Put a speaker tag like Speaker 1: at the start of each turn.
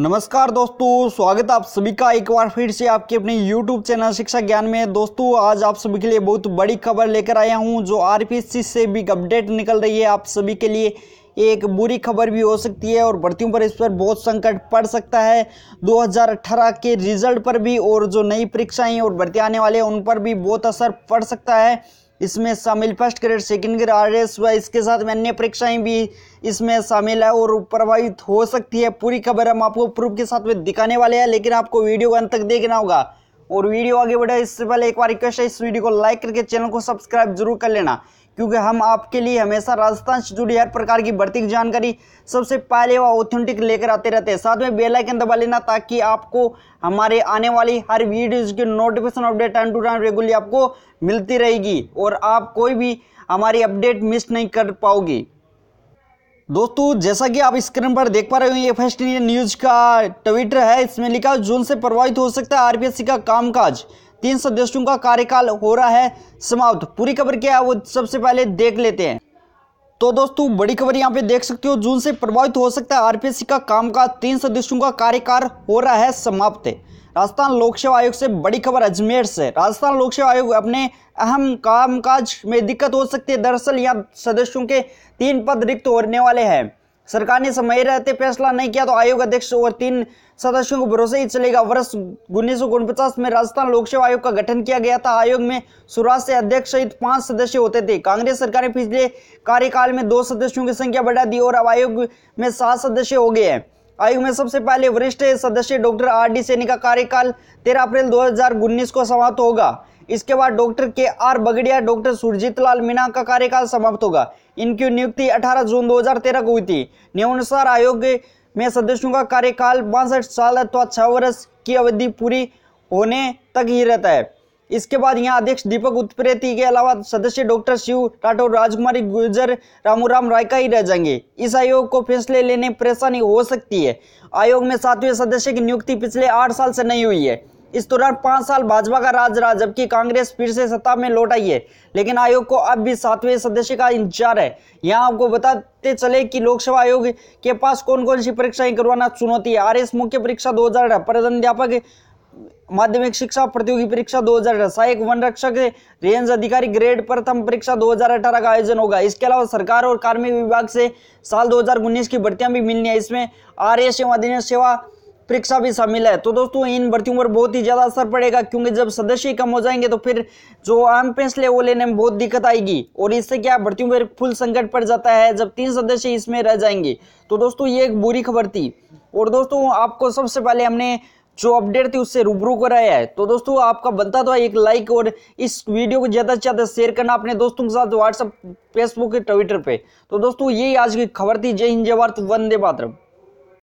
Speaker 1: नमस्कार दोस्तों स्वागत आप सभी का एक बार फिर से आपके अपने YouTube चैनल शिक्षा ज्ञान में दोस्तों आज आप सभी के लिए बहुत बड़ी खबर लेकर आया हूं जो आर से भी अपडेट निकल रही है आप सभी के लिए एक बुरी खबर भी हो सकती है और भर्तियों पर इस पर बहुत संकट पड़ सकता है 2018 के रिजल्ट पर भी और जो नई परीक्षाएं और भर्ती आने वाले हैं उन पर भी बहुत असर पड़ सकता है इसमें शामिल first grade second grade R S व इसके साथ में अन्य परीक्षाएं भी इसमें शामिल है और प्रभावित हो सकती है पूरी खबर हम आपको प्रूफ के साथ में दिखाने वाले हैं लेकिन आपको वीडियो को अंत तक देखना होगा और वीडियो आगे बढ़े इससे पहले एक बार रिक्वेस्ट है इस वीडियो को लाइक करके चैनल को सब्सक्राइब जरूर कर लेना क्योंकि हम आपके लिए हमेशा राजस्थान से जुड़ी हर प्रकार की बढ़ती जानकारी सबसे पहले व ऑथेंटिक लेकर आते रहते हैं साथ में बेल आइकन दबा लेना ताकि आपको हमारे आने वाली हर वीडियोज़ की notification update time to time regularly आपको मिलती रहेगी और आप कोई भी हमारी अपडेट मिस नहीं कर पाओगी दोस्तों जैसा कि आप स्क्रीन पर देख पा रहे हो ये फर्स्ट इंडियन न्यूज का ट्विटर है इसमें लिखा जून से प्रभावित हो सकता है आरपीएससी का कामकाज तीन सदस्यों का कार्यकाल हो रहा है समाप्त पूरी खबर क्या है वो सबसे पहले देख लेते हैं तो दोस्तों बड़ी खबर यहाँ पे देख सकते हो जून से प्रभावित हो सकता है आरपीएससी का कामकाज तीन सदस्यों का कार्यकाल हो रहा है समाप्त राजस्थान लोक सेवा आयोग से बड़ी खबर अजमेर से राजस्थान लोक सेवा आयोग अपने अहम कामकाज में दिक्कत हो सकती है दरअसल यहाँ सदस्यों के तीन पद रिक्त होने वाले हैं सरकार ने समय रहते फैसला नहीं किया तो आयोग अध्यक्ष और तीन सदस्यों को भरोसे ही चलेगा वर्ष उन्नीस में राजस्थान लोक सेवा आयोग का गठन किया गया था आयोग में शुरुआत से अध्यक्ष सहित पांच सदस्य होते थे कांग्रेस सरकार ने पिछले कार्यकाल में दो सदस्यों की संख्या बढ़ा दी और अब आयोग में सात सदस्य हो गए हैं आयोग में सबसे पहले वरिष्ठ सदस्य डॉक्टर आर डी सैनी का कार्यकाल 13 अप्रैल 2019 को समाप्त होगा इसके बाद doctor K R Bagariya doctor Surjeet Lal Meena का कार्यकाल समाप्त होगा इनकी नियुक्ति 18 जून 2013 को हुई थी नियमानुसार आयोग में सदस्यों का कार्यकाल बासठ साल अथवा छह वर्ष की अवधि पूरी होने तक ही रहता है इसके बाद यहाँ अध्यक्ष दीपक उत्प्रेती के अलावा सदस्य डॉक्टर शिव राठौर राजकुमारी गुर्जर रामूराम राय का ही रह जाएंगे इस आयोग को फैसले लेने परेशानी हो सकती है आयोग में सातवें सदस्य की नियुक्ति पिछले आठ साल से नहीं हुई है इस दौरान पाँच साल भाजपा का राज रहा जबकि कांग्रेस फिर से सत्ता में लौट आई है लेकिन आयोग को अब भी सातवें सदस्य का इंतजार है यहाँ आपको बताते चले कि लोकसभा आयोग के पास कौन कौन सी परीक्षाएं करवाना चुनौती है आर मुख्य परीक्षा दो हजार प्रधानाध्यापक माध्यमिक शिक्षा प्रतियोगी परीक्षा 2018 सहायक वन रक्षक रेंज अधिकारी ग्रेड प्रथम परीक्षा 2018 का आयोजन होगा इसके अलावा सरकार और कार्मिक विभाग से साल 2019 की भर्तियां भी मिलनी है इसमें आर एस एवं अधिनियम सेवा परीक्षा भी शामिल है तो दोस्तों इन भर्तियों पर बहुत ही ज़्यादा असर पड़ेगा क्योंकि जब सदस्य कम हो जाएंगे तो फिर जो आम फैसले वो लेने में बहुत दिक्कत आएगी और इससे क्या भर्तियों पर फुल संकट पड़ जाता है जब तीन सदस्य इसमें रह जाएंगे तो दोस्तों ये एक बुरी खबर थी और दोस्तों आपको सबसे पहले हमने जो अपडेट थी उससे रूबरू कराया है तो दोस्तों आपका बनता था एक लाइक और इस वीडियो को ज़्यादा से ज़्यादा शेयर करना अपने दोस्तों के साथ व्हाट्सअप फेसबुक ट्विटर पे तो दोस्तों यही आज की खबर थी जय हिंद जय भारत वंदे मातरम